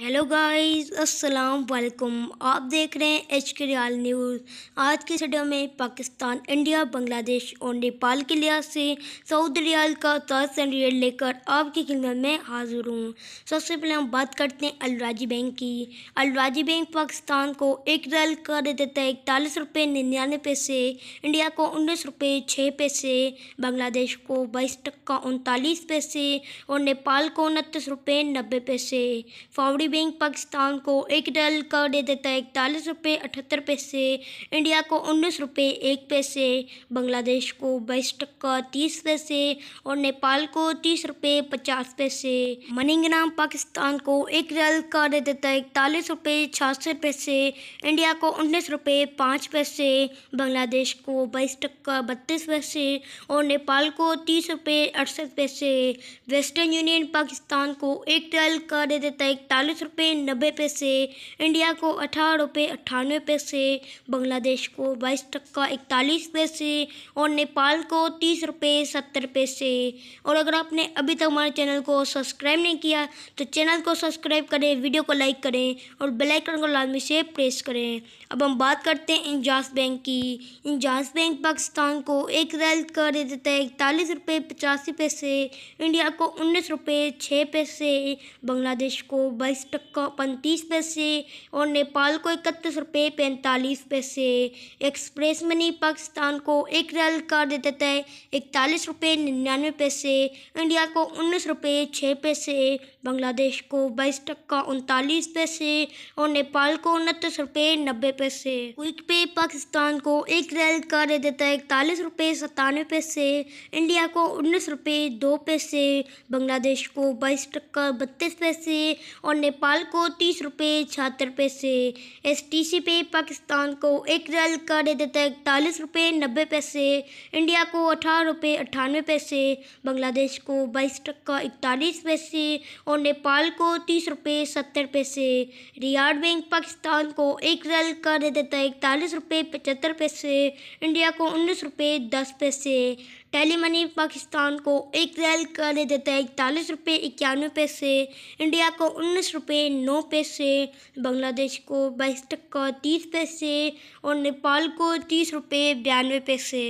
hello guys अस्सलाम वालेकुम आप देख रहे हैं एच के रियाल न्यूज़ आज की वीडियो में पाकिस्तान इंडिया बांग्लादेश और नेपाल के लिहाज से सऊदी रियाल का दस रियल लेकर आपकी खिदमत में हाजिर हूँ सबसे पहले हम बात करते हैं अलराजी बैंक की अलराजी बैंक पाकिस्तान को एक रियाल का दे देता है इकतालीस रुपये निन्यानवे पैसे इंडिया को उन्नीस रुपये छः पैसे बांग्लादेश को बाईस टक्का उनतालीस पैसे और नेपाल को उनतीस रुपये नब्बे पैसे फावड़ी कौमी बैंक पाकिस्तान को एक डॉलर का दे देता है इकतालीस रुपये अठहत्तर पैसे इंडिया को उन्नीस रुपये एक पैसे बांग्लादेश को बाईस टक्का तीस पैसे और नेपाल को तीस रुपये पचास पैसे मनीग्राम पाकिस्तान को एक डॉलर का दे देता है इकतालीस रुपये छियासठ पैसे इंडिया को उन्नीस रुपये पाँच पैसे बांग्लादेश को बाईस टक्का बत्तीस पैसे और नेपाल को तीस रुपये अड़सठ पैसे वेस्टर्न यूनियन पाकिस्तान को एक डॉलर का दे देता है इकतालीस पाँच रुपये नब्बे पैसे इंडिया को अठारह रुपये अट्ठानवे पैसे बांग्लादेश को बाईस टक्का इकतालीस पैसे और नेपाल को तीस रुपये सत्तर पैसे और अगर आपने अभी तक हमारे चैनल को सब्सक्राइब नहीं किया तो चैनल को सब्सक्राइब करें वीडियो को लाइक करें और बेलाइकन को लाजमी से प्रेस करें अब हम बात करते हैं इंजाज बैंक की इंजाज बैंक पाकिस्तान को एक रैल कर दे देता है इकतालीस रुपये पचासी पैसे इंडिया को उन्नीस रुपये छः पैसे बांग्लादेश को बाईस टक्का पैंतीस पैसे और नेपाल को इकतीस रुपये पैंतालीस पैसे एक्सप्रेस मनी पाकिस्तान को एक रेल का देता है इकतालीस रुपये निन्यानवे पैसे इंडिया को उन्नीस रुपये छः पैसे बांग्लादेश को बाईस टक्का उनतालीस पैसे और नेपाल को उनतीस रुपये नब्बे पैसे क्विक पे पाकिस्तान को एक रेल का देता है इकतालीस रुपये सतानवे पैसे इंडिया को उन्नीस रुपये दो पैसे बांग्लादेश को बाईस टक्का बत्तीस पैसे और नेपाल नेपाल को तीस रुपये छहत्तर पैसे एस टी सी पे पाकिस्तान को एक रल का दे देता है इकतालीस रुपये नब्बे पैसे इंडिया को अठारह रुपये अट्ठानवे पैसे बांग्लादेश को बाईस टक्का इकतालीस पैसे और नेपाल को तीस रुपये सत्तर पैसे रियाड बैंक पाकिस्तान को एक रल का दे देता है इकतालीस रुपये पचहत्तर पैसे इंडिया को उन्नीस रुपये दस पैसे टेली मनी पाकिस्तान को एक रैल का दे देता है इकतालीस रुपये इक्यानवे पैसे इंडिया को उन्नीस रुपये नौ पैसे बांग्लादेश को बाईस टक्का तीस पैसे और नेपाल को तीस रुपये बयानवे पैसे